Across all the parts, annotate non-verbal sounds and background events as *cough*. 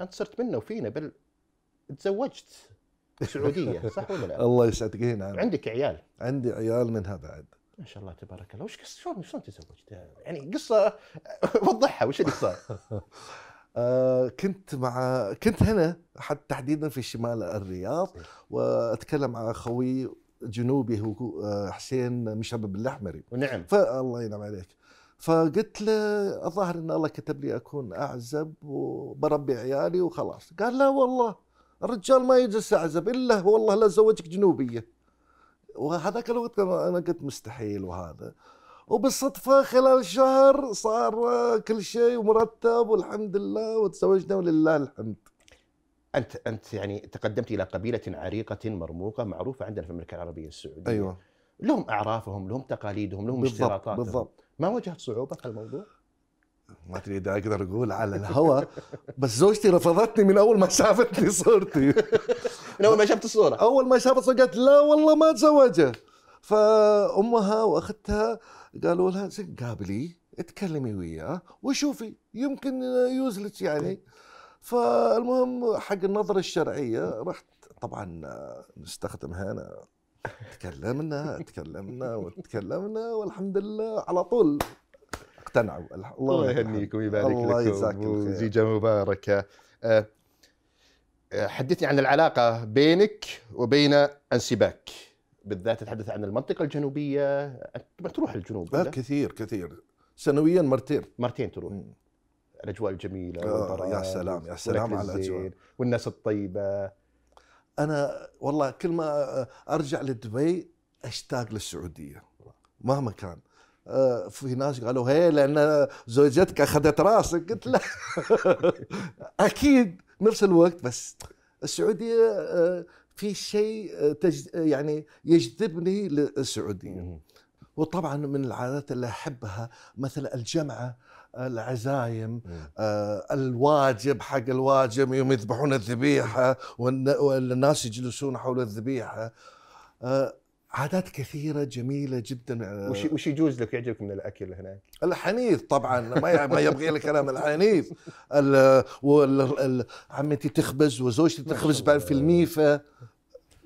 انت صرت منا وفينا بل تزوجت سعوديه *laughs* صح ولا لا؟ الله يسعدك هنا إيه، نعم. عندك عيال عندي عيال منها بعد ما شاء الله تبارك الله وش قصه شلون شلون تزوجت؟ يعني قصه *laughs* وضحها وش اللي صار؟ *laughs* آه كنت مع كنت هنا حتى تحديدا في شمال الرياض واتكلم مع اخوي جنوبي هو آه، حسين مشبب الاحمري ونعم فالله ينعم عليك فقلت له الظاهر ان الله كتب لي اكون اعزب وبربي عيالي وخلاص قال لا والله الرجال ما يجلس اعزب الا والله لا زوجك جنوبيه وهذاك الوقت انا قلت مستحيل وهذا وبالصدفة خلال شهر صار كل شيء ومرتب والحمد لله وتزوجنا ولله الحمد. أنت أنت يعني تقدمت إلى قبيلة عريقة مرموقة معروفة عندنا في المملكة العربية السعودية. أيوه. لهم أعرافهم، لهم تقاليدهم، لهم بالضبط اشتراطاتهم. بالضبط. ما واجهت صعوبه في الموضوع؟ ما ادري اذا اقدر اقول على الهواء *laughs* بس زوجتي رفضتني من اول ما شافتني صورتي من اول ما شافت الصوره اول ما شافت صورتي قالت لا والله ما اتزوجه فامها واختها قالوا لها قابلي اتكلمي وياه وشوفي يمكن يوزلك يعني فالمهم حق النظره الشرعيه رحت طبعا نستخدم هنا تكلمنا تكلمنا وتكلمنا والحمد لله على طول اقتنعوا الله يهنيك ويبارك لكم الله يجزاك الخير مباركة آه، آه، حدثني عن العلاقة بينك وبين أنسباك بالذات تتحدث عن المنطقة الجنوبية ما تروح الجنوب آه، لا كثير كثير سنويا مرتين مرتين تروح م. الاجواء الجميله يا سلام يا سلام على الاجواء والناس الطيبه انا والله كل ما ارجع لدبي اشتاق للسعوديه مهما كان آه، في ناس قالوا هي لان زوجتك اخذت راسك قلت لا *laughs* اكيد نفس الوقت بس السعوديه آه، في شيء آه، يعني يجذبني للسعوديه وطبعا من العادات اللي احبها مثل الجمعه العزايم آه الواجب حق الواجب يوم يذبحون الذبيحه والناس يجلسون حول الذبيحه آه عادات كثيره جميله جدا آه. وش وش يجوز لك يعجبك من الاكل هناك؟ الحنيذ طبعا ما ما يبغي لك كلام الحنيذ عمتي تخبز وزوجتي تخبز بعد في الميفه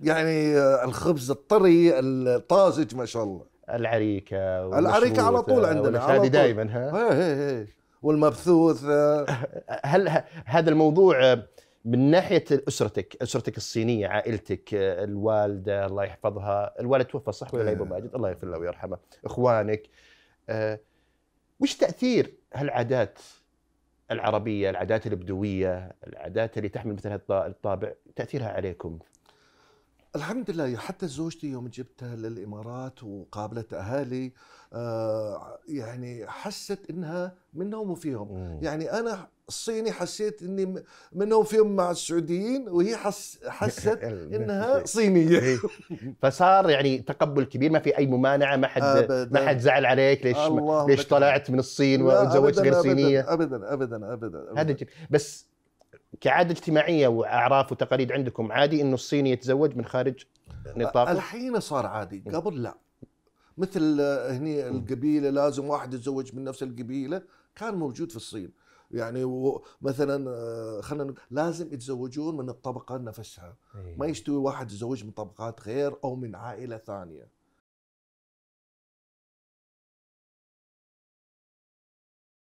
يعني آه، الخبز الطري الطازج ما شاء الله العريكه العريكه على طول عندنا هذه دائما ها هي هي والمبثوث آه. *laughs* هل هذا الموضوع آه، من ناحيه اسرتك اسرتك الصينيه عائلتك آه، الوالده الله يحفظها الوالد توفى صح ولا لا ابو إيه. ماجد الله يغفر له ويرحمه اخوانك وش تاثير هالعادات العربيه العادات البدويه العادات اللي تحمل مثل هذا الطابع تاثيرها عليكم الحمد لله حتى زوجتي يوم جبتها للامارات وقابلت اهالي آه، يعني حست انها منهم وفيهم يعني انا الصيني حسيت اني منهم فيهم مع السعوديين وهي حس حست *laughs* انها إيه. صينيه إيه. فصار يعني تقبل كبير ما في اي ممانعه ما حد ما حد زعل عليك ليش ليش طلعت من الصين وتزوجت غير صينيه ابدا ابدا ابدا, أبداً. هذا بس كعاده اجتماعيه واعراف وتقاليد عندكم عادي انه الصيني يتزوج من خارج نطاق الحين صار عادي إيه. قبل لا مثل آه، هني إيه. القبيله لازم واحد يتزوج من نفس القبيله كان موجود في الصين يعني مثلا آه، خلينا لازم يتزوجون من الطبقه نفسها إيه. ما يستوي واحد يتزوج من طبقات غير او من عائله ثانيه